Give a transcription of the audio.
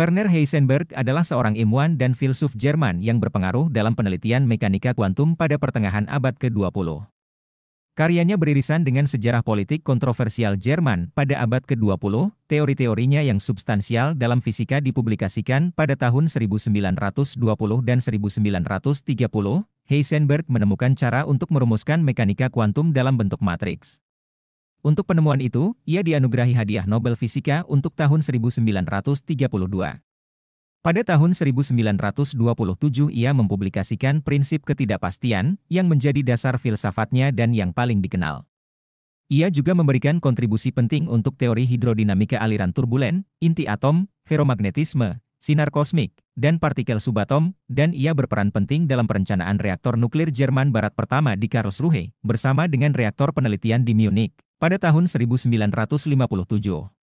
Werner Heisenberg adalah seorang ilmuwan dan filsuf Jerman yang berpengaruh dalam penelitian mekanika kuantum pada pertengahan abad ke-20. Karyanya beririsan dengan sejarah politik kontroversial Jerman pada abad ke-20, teori-teorinya yang substansial dalam fisika dipublikasikan pada tahun 1920 dan 1930, Heisenberg menemukan cara untuk merumuskan mekanika kuantum dalam bentuk matriks. Untuk penemuan itu, ia dianugerahi hadiah Nobel Fisika untuk tahun 1932. Pada tahun 1927 ia mempublikasikan prinsip ketidakpastian yang menjadi dasar filsafatnya dan yang paling dikenal. Ia juga memberikan kontribusi penting untuk teori hidrodinamika aliran turbulen, inti atom, ferromagnetisme, sinar kosmik, dan partikel subatom, dan ia berperan penting dalam perencanaan reaktor nuklir Jerman Barat pertama di Karlsruhe, bersama dengan reaktor penelitian di Munich pada tahun 1957.